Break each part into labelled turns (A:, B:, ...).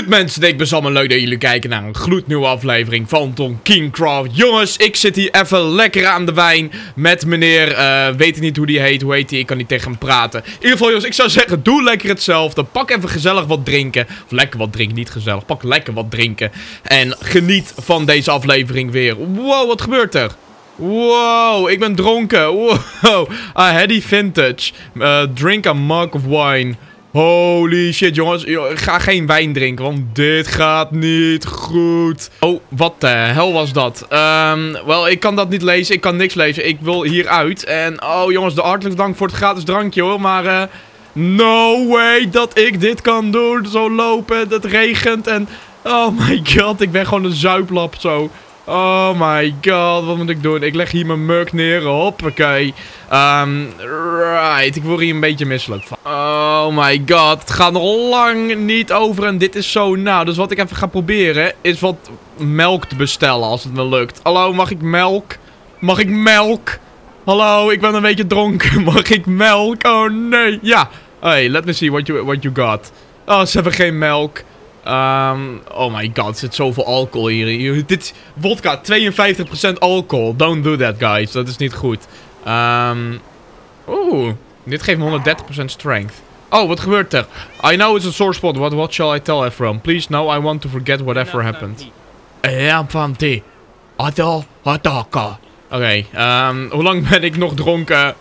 A: Goed mensen, ik ben allemaal leuk dat jullie kijken naar een gloednieuwe aflevering van Don Kingcraft. Jongens, ik zit hier even lekker aan de wijn met meneer, eh, weet ik niet hoe die heet, hoe heet hij, ik kan niet tegen hem praten. In ieder geval jongens, ik zou zeggen, doe lekker hetzelfde, pak even gezellig wat drinken. Of lekker wat drinken, niet gezellig, pak lekker wat drinken. En geniet van deze aflevering weer. Wow, wat gebeurt er? Wow, ik ben dronken. Wow, a heady vintage. Eh, drink a mug of wine. Holy shit, jongens. Ik ga geen wijn drinken, want dit gaat niet goed. Oh, wat de hel was dat? Um, Wel, ik kan dat niet lezen. Ik kan niks lezen. Ik wil hieruit. En, oh jongens, de hartelijk dank voor het gratis drankje, hoor. Maar, eh, no way dat ik dit kan doen. Zo lopen, het regent en... Oh my god, ik ben gewoon een zuiplap zo. Oh my god, wat moet ik doen? Ik leg hier mijn murk neer. Hoppakee. Um, right, ik word hier een beetje misselijk van. Oh my god, het gaat nog lang niet over en dit is zo nou. Dus wat ik even ga proberen is wat melk te bestellen als het me lukt. Hallo, mag ik melk? Mag ik melk? Hallo, ik ben een beetje dronken. Mag ik melk? Oh nee, ja. Hey, let me see what you, what you got. Oh, ze hebben geen melk. Ehm, oh my god, er zit zoveel alcohol hier. Dit vodka, 52% alcohol. Don't do that, guys. Dat is niet goed. Ehm, oeh, dit geeft me 130% strength. Oh, wat gebeurt er? I know it's a sore spot, but what shall I tell Ephraim? Please, now I want to forget whatever happened. I eh, van die. Adel, adaka. Oké, okay, ehm, hoe lang ben ik nog dronken?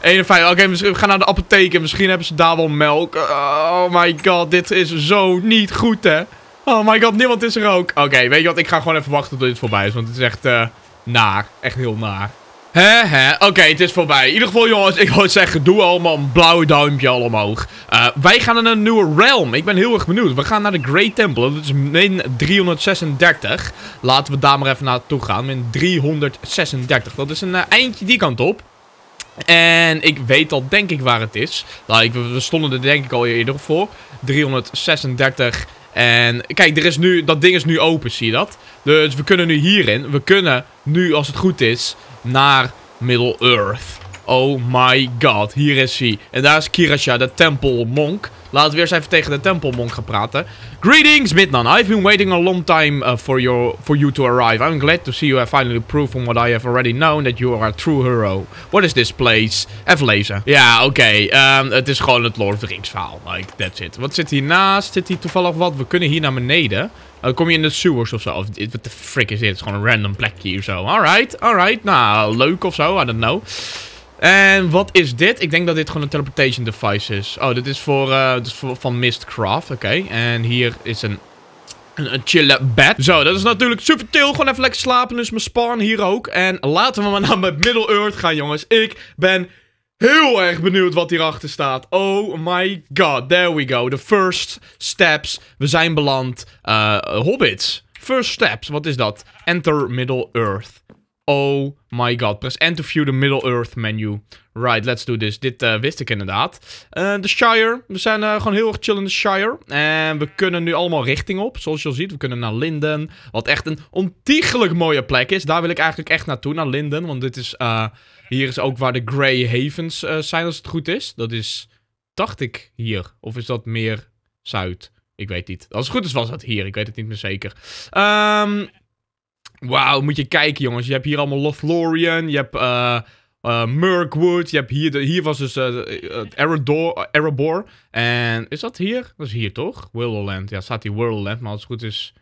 A: 51. Oké, we gaan naar de apotheek en misschien hebben ze daar wel melk. Oh my god, dit is zo niet goed, hè? Oh my god, niemand is er ook. Oké, weet je wat? Ik ga gewoon even wachten tot dit voorbij is, want het is echt eh, naar. Echt heel naar. Oké, het is voorbij. In ieder geval, jongens, ik wou zeggen, doe allemaal een blauw duimpje al omhoog. Eh, wij gaan naar een nieuwe realm. Ik ben heel erg benieuwd. We gaan naar de Great Temple. Dat is min 336. Laten we daar maar even naartoe gaan. Min 336. Dat is een eh, eindje die kant op. En ik weet al, denk ik, waar het is. Nou, ik, we stonden er denk ik al eerder voor. 336... En kijk, er is nu, dat ding is nu open, zie je dat? Dus we kunnen nu hierin. We kunnen nu, als het goed is, naar Middle-earth. Oh my god, hier is hij. En daar is Kirasha, de tempelmonk. Laten we eerst even tegen de tempelmonk gaan praten. Greetings, Midnan. I've been waiting a long time uh, for, your, for you to arrive. I'm glad to see you have finally proved from what I have already known that you are a true hero. What is this place? Even lezen. Ja, oké. Okay. Ehm, het is gewoon het Lord of the Rings verhaal. Like, that's it. Wat zit hiernaast? Zit hier toevallig wat? We kunnen hier naar beneden. Eh, kom je in de sewers of zo? Of wat de frick is dit? Het is gewoon een random plekje of zo. Alright, alright. Nou, leuk of zo. I don't know. En wat is dit? Ik denk dat dit gewoon een teleportation device is. Oh, dit is voor, eh, dit is van Mistcraft. Oké, en hier is een een, chille bed. Zo, dat is natuurlijk super chill. Gewoon even lekker slapen. Dus mijn spawn hier ook. En laten we maar naar mijn Middle Earth gaan, jongens. Ik ben heel erg benieuwd wat hierachter staat. Oh my god. There we go. The first steps. We zijn beland. Eh, hobbits. First steps. Wat is dat? Enter Middle Earth. Oh my god. Press enter view the Middle Earth menu. Right, let's do this. Dit eh, wist ik inderdaad. Eh, de Shire. We zijn eh, gewoon heel erg chill in de Shire. En we kunnen nu allemaal richting op. Zoals je ziet, we kunnen naar Linden. Wat echt een ontiegelijk mooie plek is. Daar wil ik eigenlijk echt naartoe, naar Linden. Want dit is, hier is ook waar de Grey Havens zijn, als het goed is. Dat is, dacht ik, hier. Of is dat meer zuid? Ik weet niet. Als het goed is was dat hier. Ik weet het niet meer zeker. Ehm. Wauw, moet je kijken, jongens. Je hebt hier allemaal Lothlorien. Je hebt uh, eh, eh, Mirkwood. Je hebt hier, de, hier was dus uh, Erebor. En is dat hier? Dat is hier toch? Willowland. Ja, staat hier Willowland. Maar als het goed is.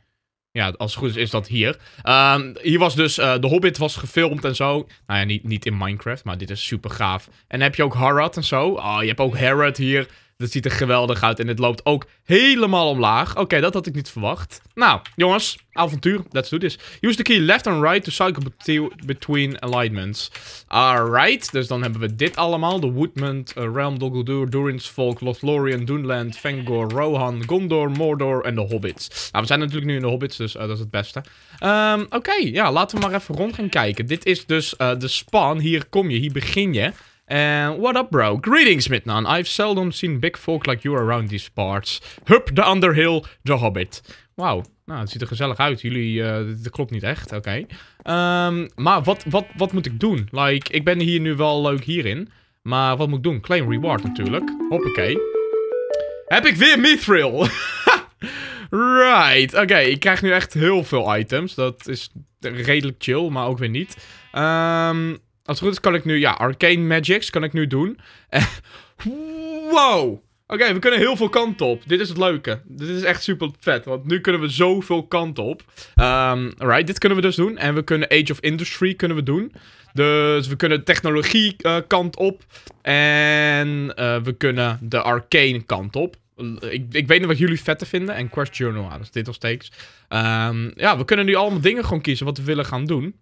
A: Ja, als het goed is, is dat hier. Ehm, hier was dus. de Hobbit was gefilmd en zo. Nou ja, niet, niet in Minecraft, maar dit is super gaaf. En dan heb je ook Harad en zo. Ah, oh, je hebt ook Harad hier. Dat ziet er geweldig uit en het loopt ook helemaal omlaag. Oké, dat had ik niet verwacht. Nou, jongens, avontuur, let's do this. Use the key left and right to cycle between alignments. Alright, dus dan hebben we dit allemaal. De Woodmund, uh, eh, Realm, Guldur, Durin's Volk, Lothlorien, Dunland, Fangor, Rohan, Gondor, Mordor en de Hobbits. Nou, we zijn natuurlijk nu in de Hobbits, dus eh, dat is het beste. Ehm, oké, ja, laten we maar even rond gaan kijken. Dit is dus eh, de span. Hier kom je, hier begin je. Eh, what up, bro? Greetings, Midnan. I've seldom seen big folk like you around these parts. Hup, de Underhill, The Hobbit. Wauw, nou, het ziet er gezellig uit. Jullie, uh, eh, dat klopt niet echt, oké. Okay. Ehm, maar wat, wat, wat moet ik doen? Like, ik ben hier nu wel leuk hierin. Maar wat moet ik doen? Claim reward natuurlijk. Hoppakee. Heb ik weer Mithril? right, oké. Ik krijg nu echt heel veel items. Dat is redelijk chill, maar ook weer niet. Um, als het goed is kan ik nu, ja, Arcane Magics kan ik nu doen. Eh, wow! Oké, we kunnen heel veel kanten op. Dit is het leuke. Dit is echt super vet, want nu kunnen we zoveel kanten op. Ehm, alright, dit kunnen we dus doen. En we kunnen Age of Industry kunnen we doen. Dus we kunnen technologie eh, kant op. En eh, we kunnen de arcane kant op. Ik, ik weet niet wat jullie vetter vinden. En Quest Journal, ah, dat is dit of steeds. Ehm, ja, we kunnen nu allemaal dingen gewoon kiezen wat we willen gaan doen.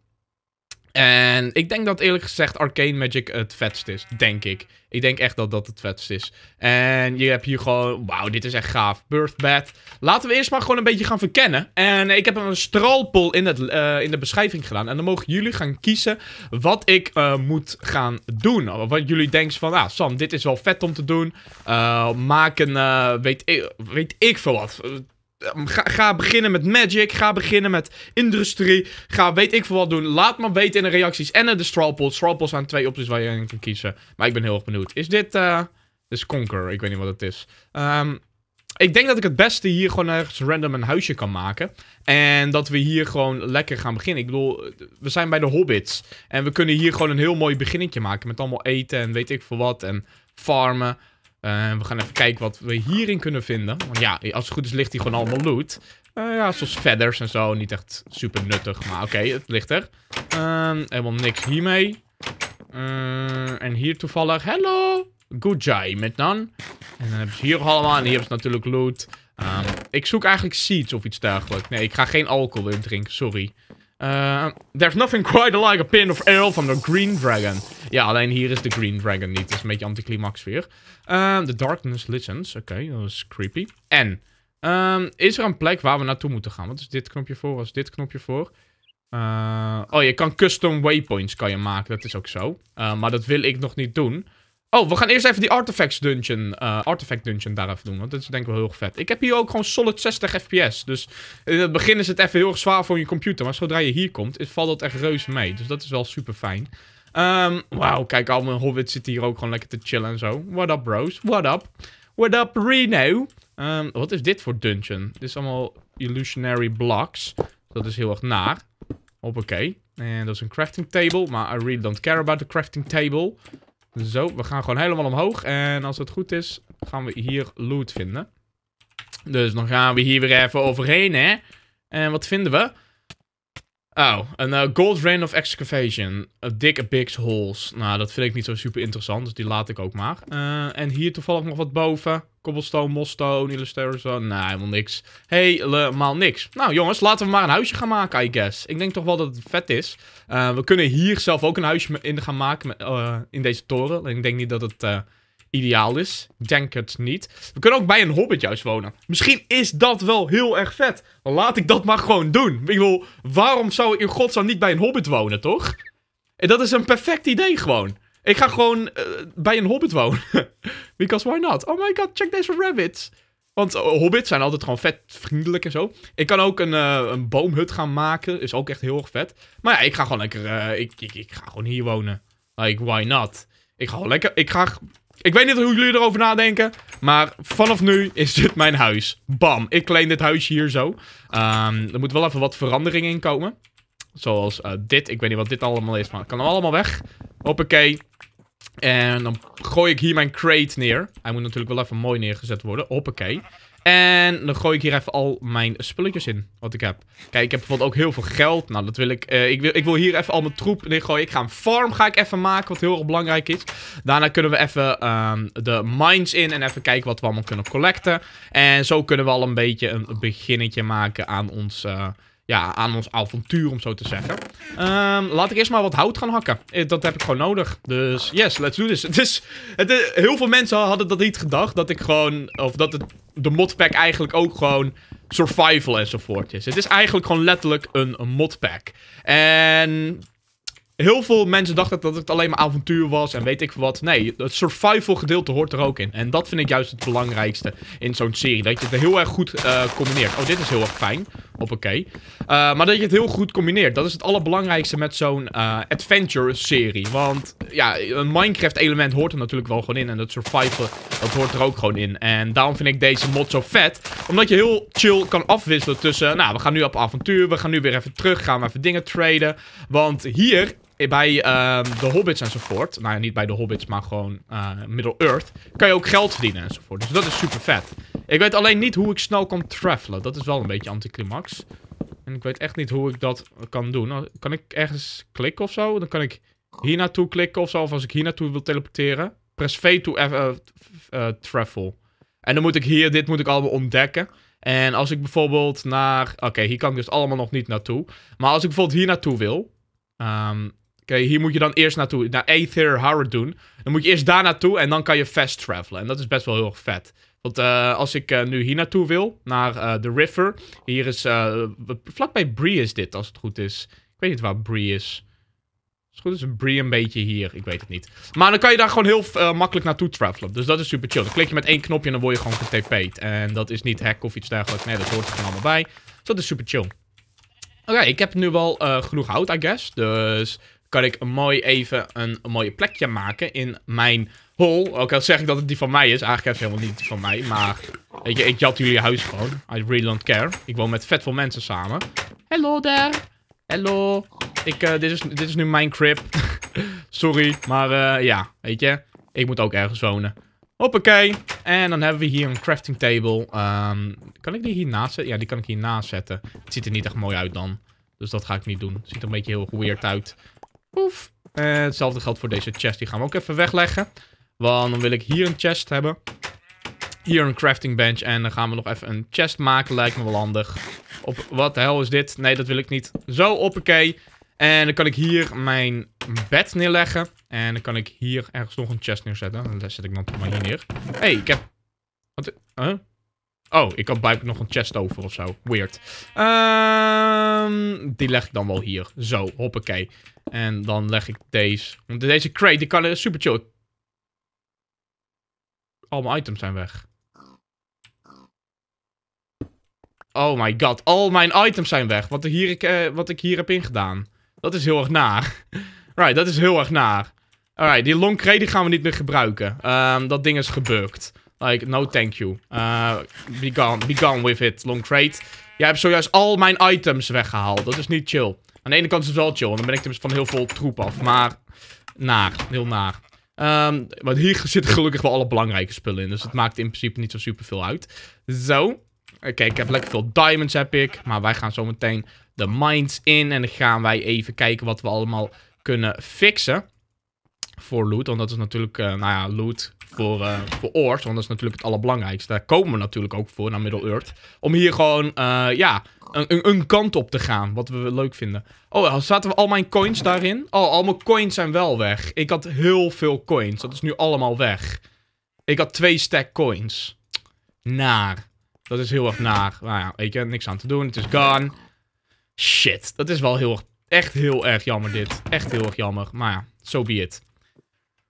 A: En ik denk dat eerlijk gezegd Arcane Magic het vetst is. Denk ik. Ik denk echt dat dat het vetst is. En je hebt hier gewoon... Wauw, dit is echt gaaf. Birthbed. Laten we eerst maar gewoon een beetje gaan verkennen. En ik heb een stralpol in, het, eh, in de beschrijving gedaan. En dan mogen jullie gaan kiezen wat ik eh, moet gaan doen. Wat jullie denken van... Ah, Sam, dit is wel vet om te doen. Eh, maak een... weet, ik, weet ik veel wat Ehm, ga, beginnen met Magic. Ga beginnen met Industrie. Ga weet ik veel wat doen. Laat me weten in de reacties. En de Straw Polls. zijn twee opties waar je in kan kiezen. Maar ik ben heel erg benieuwd. Is dit... Uh, eh, dit Conquer. Ik weet niet wat het is. Ehm, ik denk dat ik het beste hier gewoon ergens random een huisje kan maken. En dat we hier gewoon lekker gaan beginnen. Ik bedoel, we zijn bij de Hobbits. En we kunnen hier gewoon een heel mooi beginnetje maken. Met allemaal eten en weet ik veel wat. En farmen. Eh, we gaan even kijken wat we hierin kunnen vinden. Want ja, als het goed is ligt hier gewoon allemaal loot. Eh, ja, zoals feathers en zo. Niet echt super nuttig, maar oké, het ligt er. Ehm, helemaal niks hiermee. Eh, en hier toevallig, hello, Goojai met dan. En dan hebben ze hier allemaal, en hier hebben ze natuurlijk loot. Ehm, ik zoek eigenlijk seeds of iets dergelijks. Nee, ik ga geen alcohol drinken, sorry. Eh, there's nothing quite like a pin of ale from the Green Dragon. Ja, alleen hier is de Green Dragon niet. Dat is een beetje anticlimax weer. the ehm, Darkness Listens. Oké, dat is creepy. En, ehm, is er een plek waar we naartoe moeten gaan? Wat is dit knopje voor? Wat is dit knopje voor? Eh, oh, je kan custom waypoints kan je maken. Dat is ook zo. Eh, maar dat wil ik nog niet doen. Oh, we gaan eerst even die artifacts dungeon, uh, eh, artifact dungeon daar even doen. Want dat is denk ik wel heel vet. Ik heb hier ook gewoon solid 60 fps. Dus in het begin is het even heel erg zwaar voor je computer. Maar zodra je hier komt, valt dat echt reus mee. Dus dat is wel super fijn. Um, Wauw, kijk, al mijn hobbits zitten hier ook gewoon lekker te chillen en zo. What up, bros? What up? What up, Reno? Ehm, wat is dit voor dungeon? Dit is allemaal illusionary blocks. Dat is heel erg naar. Hoppakee. En dat is een crafting table. Maar I really don't care about the crafting table. Zo, we gaan gewoon helemaal omhoog. En als het goed is, gaan we hier loot vinden. Dus dan gaan we hier weer even overheen, hè. En wat vinden we? Oh, een eh, Gold Rain of Excavation. A eh, dig big holes. Nou, dat vind ik niet zo super interessant, dus die laat ik ook maar. Eh, en hier toevallig nog wat boven. Cobblestone, mosstone, Illustrator. zo. Nee, helemaal niks. Helemaal niks. Nou jongens, laten we maar een huisje gaan maken, I guess. Ik denk toch wel dat het vet is. we kunnen hier zelf ook een huisje in gaan maken in deze toren. Ik denk niet dat het ideaal is. denk het niet. We kunnen ook bij een hobbit juist wonen. Misschien is dat wel heel erg vet. Laat ik dat maar gewoon doen. Ik bedoel, waarom zou ik in godsnaam niet bij een hobbit wonen, toch? En dat is een perfect idee gewoon. Ik ga gewoon eh, bij een hobbit wonen. Because why not? Oh my god, check deze rabbits. Want eh, hobbits zijn altijd gewoon vet vriendelijk en zo. Ik kan ook een, eh, een boomhut gaan maken. Is ook echt heel erg vet. Maar ja, ik ga gewoon lekker... ik, ik, ik ga gewoon hier wonen. Like, why not? Ik ga gewoon lekker... Ik ga ik weet niet hoe jullie erover nadenken. Maar vanaf nu is dit mijn huis. Bam. Ik claim dit huisje hier zo. Ehm, er moet wel even wat veranderingen in komen. Zoals eh, dit. Ik weet niet wat dit allemaal is, maar het kan allemaal weg. Hoppakee. En dan gooi ik hier mijn crate neer. Hij moet natuurlijk wel even mooi neergezet worden. Hoppakee. En dan gooi ik hier even al mijn spulletjes in, wat ik heb. Kijk, ik heb bijvoorbeeld ook heel veel geld. Nou, dat wil ik... Eh, ik, wil, ik wil hier even al mijn troep neergooien. Ik ga een farm ga ik even maken, wat heel erg belangrijk is. Daarna kunnen we even ehm, de mines in en even kijken wat we allemaal kunnen collecten. En zo kunnen we al een beetje een beginnetje maken aan ons... Eh, ja, aan ons avontuur, om zo te zeggen. Ehm, laat ik eerst maar wat hout gaan hakken. Eh, dat heb ik gewoon nodig. Dus yes, let's do this. Het is, het heel veel mensen hadden dat niet gedacht. Dat ik gewoon, of dat het, de modpack eigenlijk ook gewoon survival enzovoort is. Het is eigenlijk gewoon letterlijk een modpack. En heel veel mensen dachten dat het alleen maar avontuur was en weet ik wat. Nee, het survival gedeelte hoort er ook in. En dat vind ik juist het belangrijkste in zo'n serie. Dat je het heel erg goed eh, combineert. Oh, dit is heel erg fijn. Hoppakee. Uh, maar dat je het heel goed combineert. Dat is het allerbelangrijkste met zo'n eh, adventure-serie. Want ja, een Minecraft-element hoort er natuurlijk wel gewoon in. En dat survival, dat hoort er ook gewoon in. En daarom vind ik deze mod zo vet. Omdat je heel chill kan afwisselen tussen... Nou, we gaan nu op avontuur. We gaan nu weer even terug. Gaan we even dingen traden. Want hier eh, bij ehm, de hobbits enzovoort. Nou ja, niet bij de hobbits, maar gewoon eh, Middle-earth. Kan je ook geld verdienen enzovoort. Dus dat is super vet. Ik weet alleen niet hoe ik snel kan travelen. Dat is wel een beetje anticlimax. En ik weet echt niet hoe ik dat kan doen. Nou, kan ik ergens klikken of zo? Dan kan ik hier naartoe klikken of zo. Of als ik hier naartoe wil teleporteren. Press V to uh, travel. En dan moet ik hier, dit moet ik allemaal ontdekken. En als ik bijvoorbeeld naar... Oké, hier kan ik dus allemaal nog niet naartoe. Maar als ik bijvoorbeeld hier naartoe wil... Ehm, Oké, hier moet je dan eerst naartoe. Naar Aether Harrod doen. Dan moet je eerst daar naartoe en dan kan je fast travelen. En dat is best wel heel erg vet. Want eh, als ik eh, nu hier naartoe wil, naar eh, de river. Hier is, vlakbij Bree is dit, als het goed is. Ik weet niet waar Bree is. Is goed, is een Bree een beetje hier. Ik weet het niet. Maar dan kan je daar gewoon heel makkelijk naartoe travelen. Dus dat is super chill. Dan klik je met één knopje en dan word je gewoon getp'd. En dat is niet hack of iets dergelijks. Nee, dat hoort er gewoon allemaal bij. Dus dat is super chill. Oké, ik heb nu wel genoeg hout, I guess. Dus kan ik een mooi even een, een mooie plekje maken in mijn hol. Ook al zeg ik dat het die van mij is. Eigenlijk is het helemaal niet van mij. Maar weet je, ik jat jullie huis gewoon. I really don't care. Ik woon met vet veel mensen samen. Hello there. Hello. Ik, eh, dit, is, dit is nu mijn crib. Sorry. Maar eh, ja, weet je. Ik moet ook ergens wonen. Hoppakee. En dan hebben we hier een crafting table. Ehm, kan ik die hiernaast zetten? Ja, die kan ik naast zetten. Het ziet er niet echt mooi uit dan. Dus dat ga ik niet doen. Het ziet er een beetje heel weird uit. En hetzelfde geldt voor deze chest. Die gaan we ook even wegleggen. Want dan wil ik hier een chest hebben. Hier een crafting bench. En dan gaan we nog even een chest maken. Lijkt me wel handig. Op, wat de hel is dit? Nee, dat wil ik niet. Zo, oké. En dan kan ik hier mijn bed neerleggen. En dan kan ik hier ergens nog een chest neerzetten. En dan zet ik dan toch maar hier neer. Hé, hey, ik heb... Wat? Huh? Oh, ik had blijkbaar nog een chest over of zo. Weird. Ehm, die leg ik dan wel hier. Zo, hoppakee. En dan leg ik deze. Want deze crate, die kan super chill. Al mijn items zijn weg. Oh my god, al mijn items zijn weg. Wat, hier ik, eh, wat ik hier heb ingedaan. Dat is heel erg naar. right, dat is heel erg naar. Alright, die long crate gaan we niet meer gebruiken. Ehm, dat ding is gebukt. Like, no thank you. Uh, be gone. Be gone with it, long crate. Jij hebt zojuist al mijn items weggehaald. Dat is niet chill. Aan de ene kant is het wel chill. Want dan ben ik dus van heel veel troep af. Maar, naar. Heel naar. Ehm, want hier zitten gelukkig wel alle belangrijke spullen in. Dus het maakt in principe niet zo super veel uit. Zo. Oké, ik heb lekker veel diamonds heb ik. Maar wij gaan zo meteen de mines in. En dan gaan wij even kijken wat we allemaal kunnen fixen voor loot. Want dat is natuurlijk, uh, nou ja, loot voor, uh, voor ores. Want dat is natuurlijk het allerbelangrijkste. Daar komen we natuurlijk ook voor naar Middle-earth. Om hier gewoon, eh, ja, een, een, kant op te gaan. Wat we leuk vinden. Oh, zaten we al mijn coins daarin? Oh, al mijn coins zijn wel weg. Ik had heel veel coins. Dat is nu allemaal weg. Ik had twee stack coins. Naar. Dat is heel erg naar. Nou ja, ik heb niks aan te doen. Het is gone. Shit. Dat is wel heel erg, echt heel erg jammer dit. Echt heel erg jammer. Maar ja, so be it.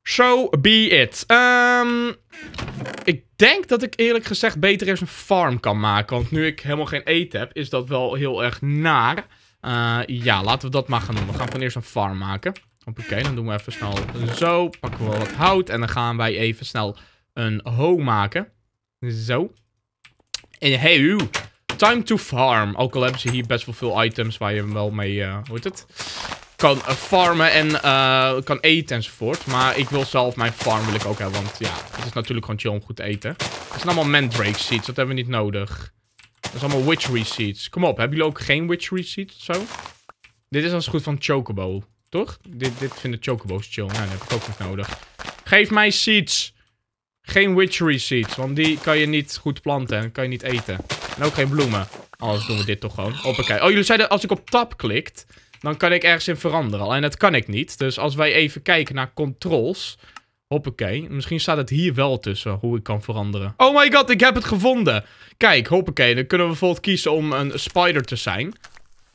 A: So be it. Ehm, ik denk dat ik eerlijk gezegd beter eerst een farm kan maken. Want nu ik helemaal geen eten heb, is dat wel heel erg naar. Eh, ja, laten we dat maar gaan doen. We gaan gewoon eerst een farm maken. Oké, dan doen we even snel zo. Pakken we wat hout en dan gaan wij even snel een home maken. Zo. En hey, u. Time to farm. Ook al hebben ze hier best wel veel items waar je wel mee, uh, hoe heet het? kan eh, farmen en eh, kan eten enzovoort. Maar ik wil zelf mijn farm wil ik ook hebben. Want ja, het is natuurlijk gewoon chill om goed te eten. Het zijn allemaal mandrake seeds. Dat hebben we niet nodig. Dat is allemaal witchery seeds. Kom op, hebben jullie ook geen witchery seeds? of Zo? Dit is als goed van chocobo. Toch? Dit, dit vinden chocobo's chill. Nee, dat heb ik ook niet nodig. Geef mij seeds. Geen witchery seeds. Want die kan je niet goed planten. En kan je niet eten. En ook geen bloemen. Oh, Anders doen we dit toch gewoon. Hoppakee. Oh, jullie zeiden als ik op tab klikt dan kan ik ergens in veranderen. Alleen dat kan ik niet. Dus als wij even kijken naar controls... Hoppakee. Misschien staat het hier wel tussen hoe ik kan veranderen. Oh my god, ik heb het gevonden. Kijk, hoppakee. Dan kunnen we bijvoorbeeld kiezen om een spider te zijn.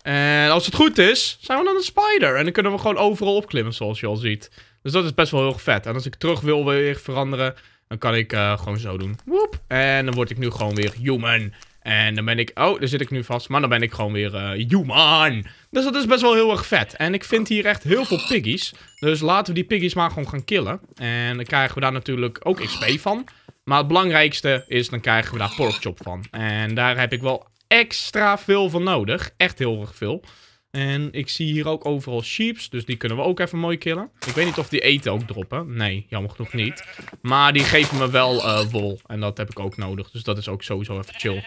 A: En als het goed is, zijn we dan een spider. En dan kunnen we gewoon overal opklimmen, zoals je al ziet. Dus dat is best wel heel vet. En als ik terug wil weer veranderen, dan kan ik eh, gewoon zo doen. Woep. En dan word ik nu gewoon weer human. En dan ben ik, oh, daar zit ik nu vast. Maar dan ben ik gewoon weer uh, human. Dus dat is best wel heel erg vet. En ik vind hier echt heel veel piggies. Dus laten we die piggies maar gewoon gaan killen. En dan krijgen we daar natuurlijk ook XP van. Maar het belangrijkste is, dan krijgen we daar porkchop van. En daar heb ik wel extra veel van nodig. Echt heel erg veel. En ik zie hier ook overal sheeps, dus die kunnen we ook even mooi killen. Ik weet niet of die eten ook droppen. Nee, jammer genoeg niet. Maar die geven me wel eh, wol. En dat heb ik ook nodig, dus dat is ook sowieso even chill.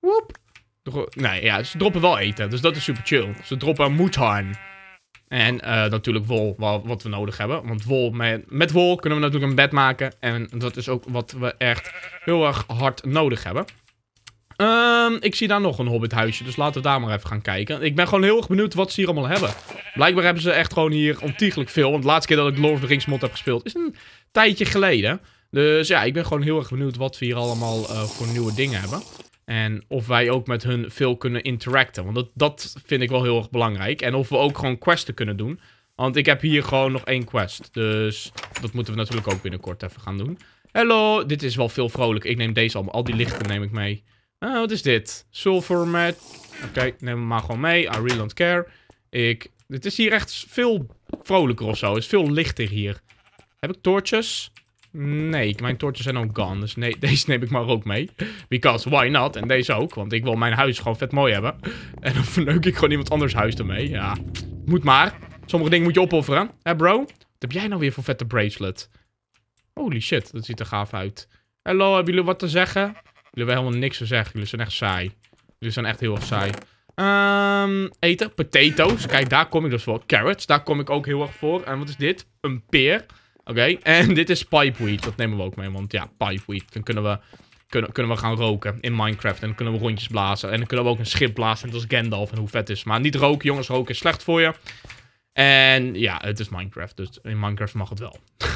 A: Woep. Nee, ja, ze droppen wel eten, dus dat is super chill. Ze droppen moedharn. En eh, natuurlijk wol, wat we nodig hebben. Want wol, met, met wol kunnen we natuurlijk een bed maken. En dat is ook wat we echt heel erg hard nodig hebben. Um, ik zie daar nog een hobbithuisje, dus laten we daar maar even gaan kijken. Ik ben gewoon heel erg benieuwd wat ze hier allemaal hebben. Blijkbaar hebben ze echt gewoon hier ontiegelijk veel. Want de laatste keer dat ik Lord of the Rings mod heb gespeeld is een tijdje geleden. Dus ja, ik ben gewoon heel erg benieuwd wat we hier allemaal eh, voor nieuwe dingen hebben. En of wij ook met hun veel kunnen interacten. Want dat, dat vind ik wel heel erg belangrijk. En of we ook gewoon questen kunnen doen. Want ik heb hier gewoon nog één quest. Dus dat moeten we natuurlijk ook binnenkort even gaan doen. Hallo, dit is wel veel vrolijk. Ik neem deze allemaal. Al die lichten neem ik mee. Ah, wat is dit? Sulfur mat. Oké, okay, neem maar gewoon mee. I really don't care. Ik... Het is hier echt veel vrolijker of zo. Het is veel lichter hier. Heb ik torches? Nee, mijn torches zijn ook gone. Dus nee, deze neem ik maar ook mee. Because why not? En deze ook. Want ik wil mijn huis gewoon vet mooi hebben. En dan verneuk ik gewoon iemand anders huis ermee. Ja, moet maar. Sommige dingen moet je opofferen. Hè bro? Wat heb jij nou weer voor vette bracelet? Holy shit, dat ziet er gaaf uit. Hallo, hebben jullie wat te zeggen? hebben helemaal niks te zeggen. Jullie zijn echt saai. Jullie zijn echt heel erg saai. Um, eten. Potatoes. Kijk, daar kom ik dus voor. Carrots. Daar kom ik ook heel erg voor. En wat is dit? Een peer. Oké. En dit is pipeweed. Dat nemen we ook mee. Want ja, pipeweed. Dan kunnen we, kunnen, kunnen we gaan roken in Minecraft. En dan kunnen we rondjes blazen. En dan kunnen we ook een schip blazen. dat is Gandalf. En hoe vet is. Maar niet roken, jongens. Roken is slecht voor je. En ja, het is Minecraft, dus in Minecraft mag het wel.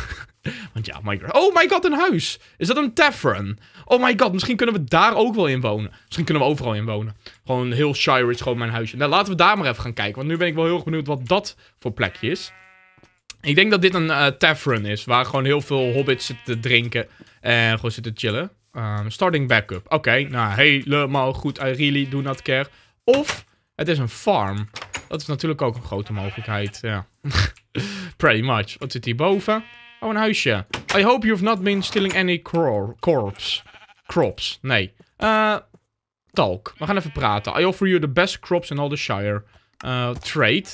A: Want ja, Minecraft. Oh my god, een huis! Is dat een tavern? Oh my god, misschien kunnen we daar ook wel in wonen. Misschien kunnen we overal in wonen. Gewoon heel Shire is gewoon mijn huisje. Nou, laten we daar maar even gaan kijken. Want nu ben ik wel heel erg benieuwd wat dat voor plekje is. Ik denk dat dit een uh, tavern is. Waar gewoon heel veel hobbits zitten drinken. En gewoon zitten chillen. Um, starting backup. Oké, okay, nou helemaal goed. I really do not care. Of het is een farm. Dat is natuurlijk ook een grote mogelijkheid, ja. Pretty much. Wat zit hierboven? Oh, een huisje. I hope you've not been stealing any crops. Crops, nee. Eh, talk. We gaan even praten. I offer you the best crops in all the shire. Uh, trade.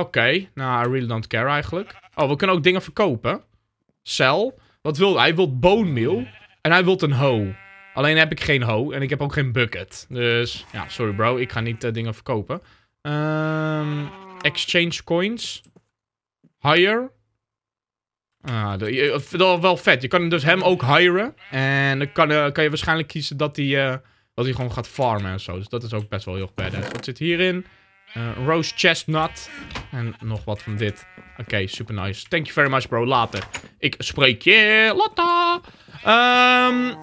A: Oké. Nou, I really don't care eigenlijk. Oh, we kunnen ook dingen verkopen. Sell. Wat wil hij? Hij wil bone meal. En hij wil een hoe. Alleen heb ik geen hoe en ik heb ook geen bucket. Dus, ja, sorry bro. Ik ga niet eh, dingen verkopen. Ehm, exchange coins. Hire. Ah, dat is wel vet. Je kan dus hem ook hiren. En dan kan, eh, kan je waarschijnlijk kiezen dat hij, eh, dat hij gewoon gaat farmen en zo. Dus dat is ook best wel heel badass. Wat zit hierin? Uh, eh, roast chestnut. En nog wat van dit. Oké, super nice. Thank you very much, bro. Later. Ik spreek je. Later. Ehm,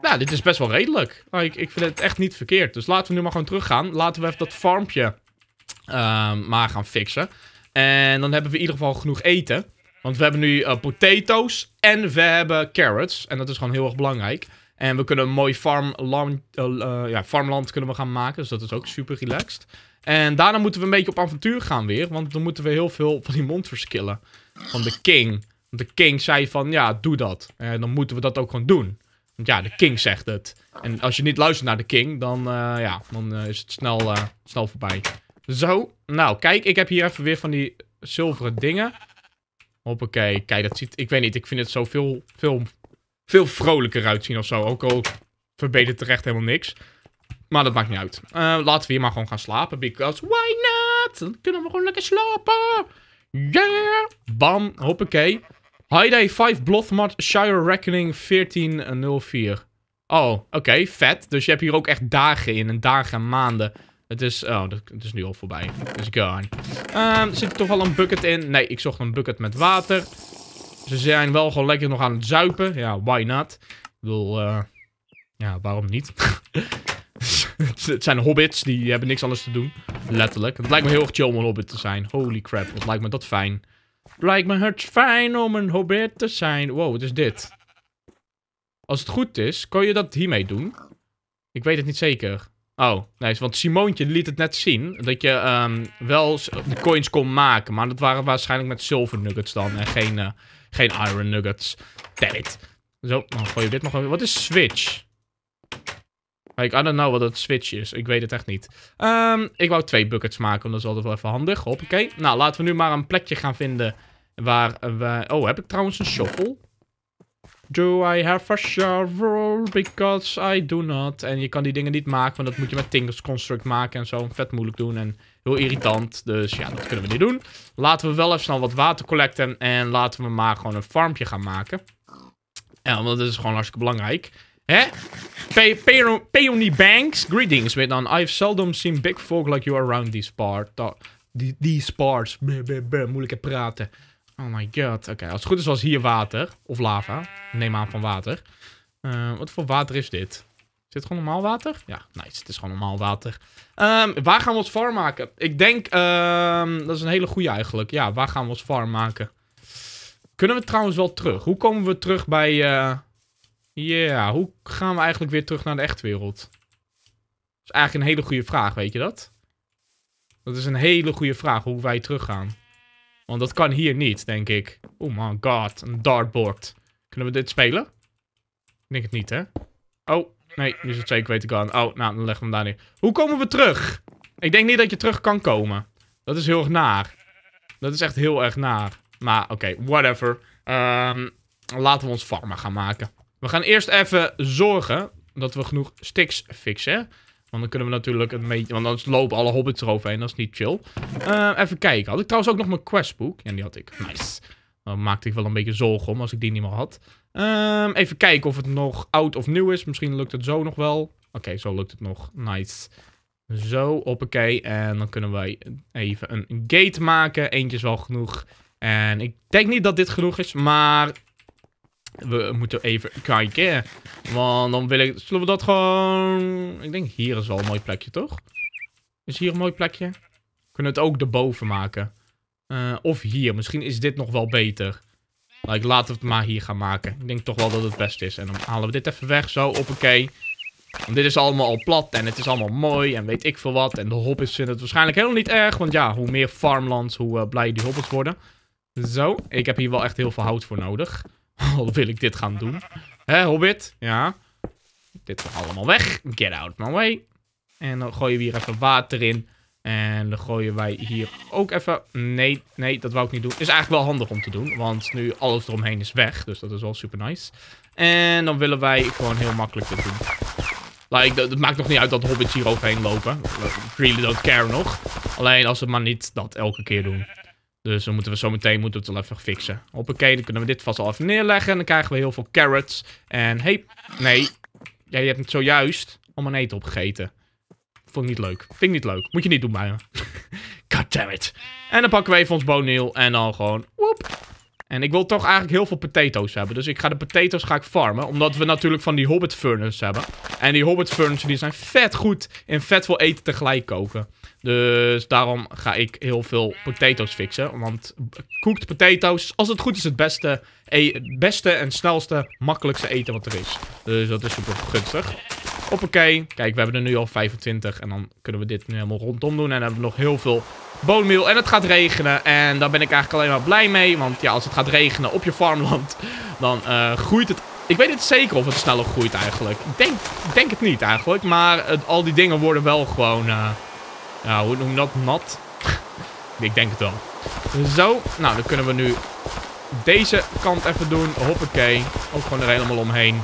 A: nou, dit is best wel redelijk. ik, ik vind het echt niet verkeerd. Dus laten we nu maar gewoon teruggaan. Laten we even dat farmpje Ehm, maar gaan fixen. En dan hebben we in ieder geval genoeg eten. Want we hebben nu uh, potatoes en we hebben carrots. En dat is gewoon heel erg belangrijk. En we kunnen een mooi eh, eh, farmland, ja, kunnen we gaan maken. Dus dat is ook super relaxed. En daarna moeten we een beetje op avontuur gaan weer. Want dan moeten we heel veel van die monsters killen. Van de king. Want de king zei van, ja, doe dat. En dan moeten we dat ook gewoon doen. Want ja, de king zegt het. En als je niet luistert naar de king, dan, ja, dan is het snel, snel voorbij. Zo. Nou, kijk, ik heb hier even weer van die zilveren dingen. Hoppakee. Kijk, dat ziet... Ik weet niet, ik vind het zo veel, veel, veel vrolijker uitzien of zo. Ook al verbetert terecht helemaal niks. Maar dat maakt niet uit. Eh, laten we hier maar gewoon gaan slapen. Because why not? Dan kunnen we gewoon lekker slapen. Yeah. Bam. Hoppakee. High Day 5 Blothmart Shire Reckoning 1404. Oh, oké. vet. Dus je hebt hier ook echt dagen in. En dagen en maanden. Het is... Oh, het is nu al voorbij. is gone. Um, zit er toch wel een bucket in? Nee, ik zocht een bucket met water. Ze zijn wel gewoon lekker nog aan het zuipen. Ja, why not? Ik bedoel, eh, ja, waarom niet? het zijn hobbits, die hebben niks anders te doen. Letterlijk. Het lijkt me heel erg chill om een hobbit te zijn. Holy crap, wat lijkt me dat fijn. Lijkt me het fijn om een hobbit te zijn. Wow, wat is dit? Als het goed is, kan je dat hiermee doen? Ik weet het niet zeker. Oh, nee, Want Simoontje liet het net zien. Dat je ehm, wel de coins kon maken. Maar dat waren waarschijnlijk met zilver nuggets dan. En geen, eh, geen iron nuggets. Damn it. Zo, dan gooi je dit nog even. Wat is switch? Kijk, I don't know wat het switch is. Ik weet het echt niet. Ehm, ik wou twee buckets maken. Want dat is altijd wel even handig. Hoppakee. Nou, laten we nu maar een plekje gaan vinden. Waar we... Oh, heb ik trouwens een shovel? Do I have a shovel? Because I do not. En je kan die dingen niet maken, want dat moet je met Tingles Construct maken en zo. Vet moeilijk doen en heel irritant. Dus ja, dat kunnen we niet doen. Laten we wel even snel wat water collecten. En laten we maar gewoon een farmpje gaan maken. Ja, want dat is gewoon hartstikke belangrijk. Hè? Peony Banks, greetings. Wait I've seldom seen big folk like you around these parts. These parts. moeilijke praten. Oh my god. Oké, als het goed is was hier water. Of lava. Neem aan van water. Eh, wat voor water is dit? Is dit gewoon normaal water? Ja, nice. Het is gewoon normaal water. Ehm, waar gaan we ons farm maken? Ik denk... Ehm, dat is een hele goede eigenlijk. Ja, waar gaan we ons farm maken? Kunnen we trouwens wel terug? Hoe komen we terug bij... Eh, ja, hoe gaan we eigenlijk weer terug naar de echte wereld? Dat is eigenlijk een hele goede vraag, weet je dat? Dat is een hele goede vraag, hoe wij teruggaan. Want dat kan hier niet, denk ik. Oh my god, een dartboard. Kunnen we dit spelen? Ik denk het niet, hè? Oh, nee, nu is het zeker weten gaan. Oh, nou, dan leggen we hem daar neer. Hoe komen we terug? Ik denk niet dat je terug kan komen. Dat is heel erg naar. Dat is echt heel erg naar. Maar oké, whatever. Ehm, laten we ons farmen gaan maken. We gaan eerst even zorgen dat we genoeg sticks fixen. Want dan kunnen we natuurlijk een beetje... Want dan lopen alle hobbits eroverheen. Dat is niet chill. Eh, even kijken. Had ik trouwens ook nog mijn questboek? Ja, die had ik. Nice. Daar maakte ik wel een beetje zorgen om als ik die niet meer had. Ehm, even kijken of het nog oud of nieuw is. Misschien lukt het zo nog wel. Oké, zo lukt het nog. Nice. Zo, hoppakee. En dan kunnen wij even een gate maken. Eentje is wel genoeg. En ik denk niet dat dit genoeg is, maar we moeten even kijken. Want dan wil ik... Zullen we dat gewoon... Ik denk hier is wel een mooi plekje, toch? Is hier een mooi plekje? Kunnen we het ook erboven maken? Eh, of hier. Misschien is dit nog wel beter. Like, laten we het maar hier gaan maken. Ik denk toch wel dat het best is. En dan halen we dit even weg. Zo, oké. Want dit is allemaal al plat. En het is allemaal mooi. En weet ik veel wat. En de hobbits vinden het waarschijnlijk helemaal niet erg. Want ja, hoe meer farmlands, hoe uh, blijer die hobbits worden. Zo. Ik heb hier wel echt heel veel hout voor nodig. Al wil ik dit gaan doen. Hé, Hobbit? Ja. Dit gaat allemaal weg. Get out of my way. En dan gooien we hier even water in. En dan gooien wij hier ook even... Nee, nee, dat wou ik niet doen. Is eigenlijk wel handig om te doen. Want nu alles eromheen is weg. Dus dat is wel super nice. En dan willen wij gewoon heel makkelijk dit doen. Like, het maakt nog niet uit dat hobbits hier overheen lopen. I really don't care nog. Alleen als we maar niet dat elke keer doen. Dus dan moeten we zo meteen moeten we het al even fixen. Hoppakee, dan kunnen we dit vast al even neerleggen. En dan krijgen we heel veel carrots. En hey, nee. Jij hebt het zojuist al mijn eten opgegeten. Vond ik niet leuk. Vind ik niet leuk. Moet je niet doen bij me. God damn it. En dan pakken we even ons boneel en dan gewoon... Woep, en ik wil toch eigenlijk heel veel potatoes hebben. Dus ik ga de potatoes ga ik farmen. Omdat we natuurlijk van die hobbit furnace hebben. En die hobbit furnace die zijn vet goed in vet veel eten tegelijk koken. Dus daarom ga ik heel veel potatoes fixen. Want kookt potatoes, als het goed is, het beste, e-, beste en snelste, makkelijkste eten wat er is. Dus dat is super gunstig. Hoppakee. Kijk, we hebben er nu al 25. En dan kunnen we dit nu helemaal rondom doen. En dan hebben we nog heel veel Boommeel En het gaat regenen. En daar ben ik eigenlijk alleen maar blij mee. Want ja, als het gaat regenen op je farmland, dan eh, groeit het... Ik weet niet zeker of het sneller groeit eigenlijk. Ik denk, denk het niet eigenlijk. Maar al die dingen worden wel gewoon... Eh, ja, hoe noem je dat? Nat? ik denk het wel. Zo. Nou, dan kunnen we nu deze kant even doen. Hoppakee. Ook gewoon er helemaal omheen.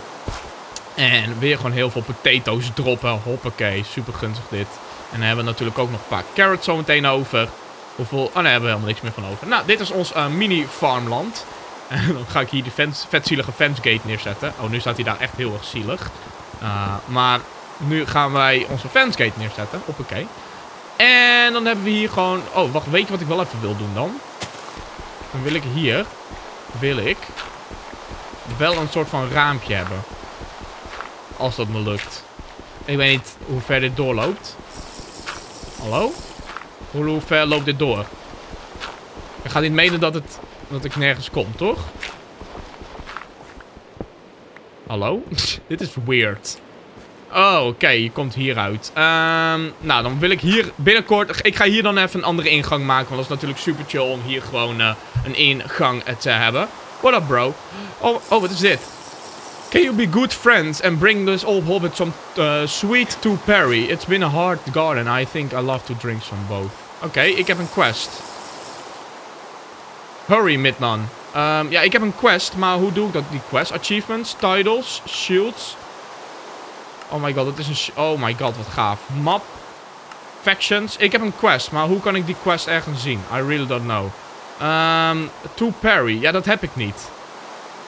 A: En weer gewoon heel veel potatoes droppen. Hoppakee. Super gunstig dit. En dan hebben we natuurlijk ook nog een paar carrots zometeen over. Hoeveel... Oh, nee, hebben we helemaal niks meer van over. Nou, dit is ons eh, mini-farmland. En dan ga ik hier die fans, vetzielige fansgate neerzetten. Oh, nu staat hij daar echt heel erg zielig. Eh, maar nu gaan wij onze fansgate neerzetten. Hoppakee. En dan hebben we hier gewoon... Oh, wacht. Weet je wat ik wel even wil doen dan? Dan wil ik hier... Wil ik... Wel een soort van raampje hebben. Als dat me lukt. Ik weet niet hoe ver dit doorloopt. Hallo? Hoe, ver loopt dit door? Ik ga niet menen dat, het, dat ik nergens kom, toch? Hallo? dit is weird. Oh, oké. je komt hieruit. Um, nou, dan wil ik hier binnenkort... Ik ga hier dan even een andere ingang maken. Want dat is natuurlijk super chill om hier gewoon eh, een ingang eh, te hebben. What up, bro? Oh, oh, wat is dit? Can you be good friends and bring this old hobbit some uh, sweet to Perry? It's been a hard garden. I think I love to drink some both. Oké, okay, ik heb een quest. Hurry, Midman. Um, ja, ik heb een quest, maar hoe doe ik dat? Die quest? Achievements, titles, shields. Oh my god, dat is een... Oh my god, wat gaaf. Map. Factions. Ik heb een quest, maar hoe kan ik die quest ergens zien? I really don't know. Um, to Perry. Ja, dat heb ik niet.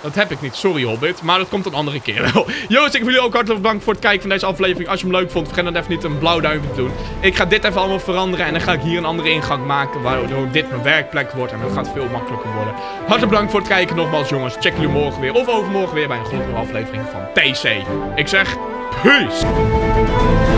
A: Dat heb ik niet, sorry Hobbit. Maar dat komt een andere keer wel. Joost, ik wil jullie ook hartelijk bedanken voor het kijken van deze aflevering. Als je hem leuk vond, vergeet dan even niet een blauw duimpje te doen. Ik ga dit even allemaal veranderen en dan ga ik hier een andere ingang maken. Waardoor dit mijn werkplek wordt en dat gaat veel makkelijker worden. Hartelijk bedankt voor het kijken nogmaals jongens. Check jullie morgen weer of overmorgen weer bij een grote aflevering van TC. Ik zeg, peace!